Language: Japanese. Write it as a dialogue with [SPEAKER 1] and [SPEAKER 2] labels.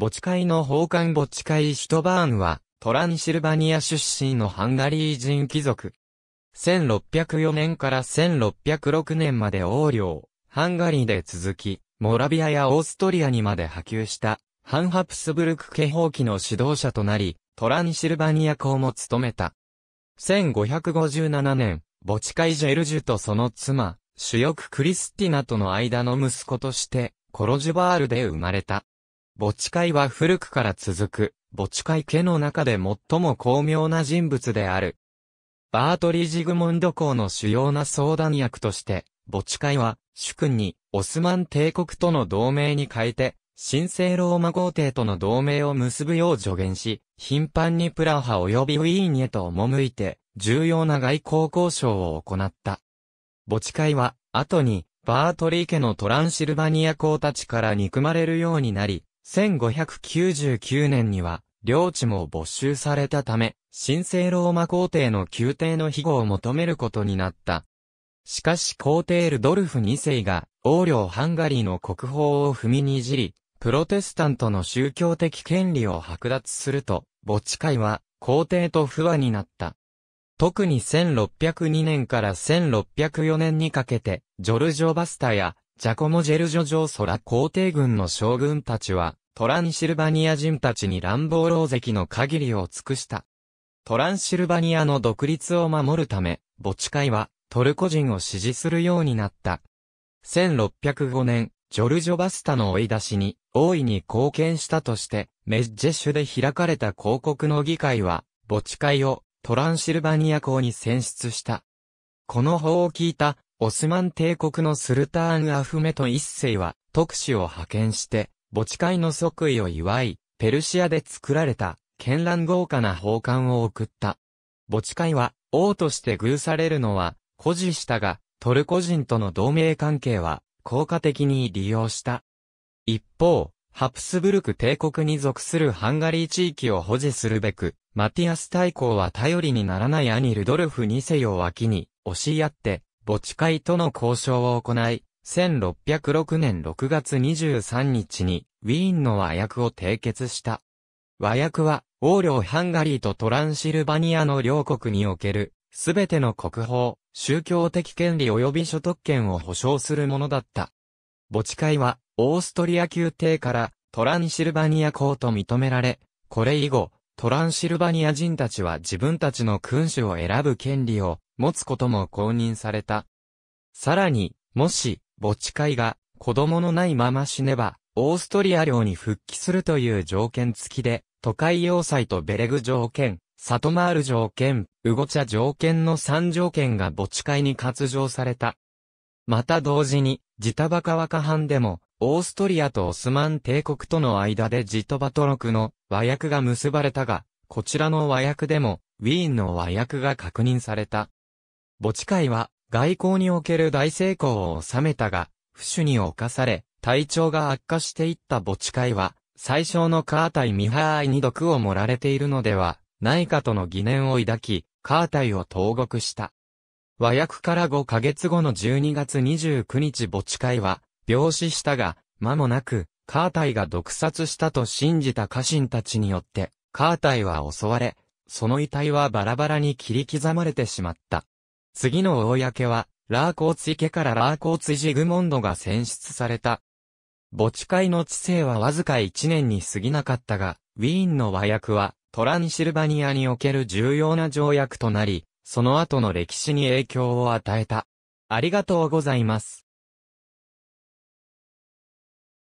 [SPEAKER 1] 墓地会の奉還墓地会シュトバーンは、トランシルバニア出身のハンガリー人貴族。1604年から1606年まで横領、ハンガリーで続き、モラビアやオーストリアにまで波及した、ハンハプスブルク家宝記の指導者となり、トランシルバニア公も務めた。1557年、墓地会ジェルジュとその妻、主翼クリスティナとの間の息子として、コロジュバールで生まれた。墓地会は古くから続く、墓地会家の中で最も巧妙な人物である。バートリー・ジグモンド公の主要な相談役として、墓地会は、主君に、オスマン帝国との同盟に変えて、神聖ローマ皇帝との同盟を結ぶよう助言し、頻繁にプラハ及びウィーンへと赴いて、重要な外交交渉を行った。墓地会は、後に、バートリー家のトランシルバニア公たちから憎まれるようになり、1599年には、領地も没収されたため、神聖ローマ皇帝の宮廷の庇護を求めることになった。しかし皇帝ルドルフ2世が、王領ハンガリーの国宝を踏みにじり、プロテスタントの宗教的権利を剥奪すると、墓地会は皇帝と不和になった。特に1602年から1604年にかけて、ジョルジョ・バスタや、ジャコモ・ジェルジョ・ジョーソラ皇帝軍の将軍たちは、トランシルバニア人たちに乱暴狼石の限りを尽くした。トランシルバニアの独立を守るため、墓地会はトルコ人を支持するようになった。1605年、ジョルジョ・バスタの追い出しに大いに貢献したとして、メッジェシュで開かれた広告の議会は、墓地会をトランシルバニア港に選出した。この法を聞いた、オスマン帝国のスルターン・アフメト一世は、特使を派遣して、墓地会の即位を祝い、ペルシアで作られた、絢爛豪華な宝冠を送った。墓地会は、王として偶されるのは、誇示したが、トルコ人との同盟関係は、効果的に利用した。一方、ハプスブルク帝国に属するハンガリー地域を保持するべく、マティアス大公は頼りにならない兄ルドルフ二世を脇に、押し合って、墓地会との交渉を行い、1606年6月23日に、ウィーンの和訳を締結した。和訳は、王領ハンガリーとトランシルバニアの両国における、すべての国宝、宗教的権利及び所得権を保障するものだった。墓地会は、オーストリア宮廷からトランシルバニア公と認められ、これ以後、トランシルバニア人たちは自分たちの君主を選ぶ権利を持つことも公認された。さらに、もし、墓地会が子供のないまま死ねば、オーストリア領に復帰するという条件付きで、都会要塞とベレグ条件、サトマール条件、ウゴチャ条件の3条件が墓地会に割譲された。また同時に、ジタバカワカ藩でも、オーストリアとオスマン帝国との間でジトバトロクの和訳が結ばれたが、こちらの和訳でも、ウィーンの和訳が確認された。墓地会は、外交における大成功を収めたが、不守に侵され、体調が悪化していった墓地会は、最小のカータイ・ミハーイに毒を盛られているのでは、ないかとの疑念を抱き、カータイを投獄した。和訳から5ヶ月後の12月29日墓地会は、病死したが、間もなく、カータイが毒殺したと信じた家臣たちによって、カータイは襲われ、その遺体はバラバラに切り刻まれてしまった。次の公は、ラーコーツ池からラーコーツジグモンドが選出された。墓地会の知性はわずか1年に過ぎなかったが、ウィーンの和訳は、トランシルバニアにおける重要な条約となり、その後の歴史に影響を与えた。ありがとうございます。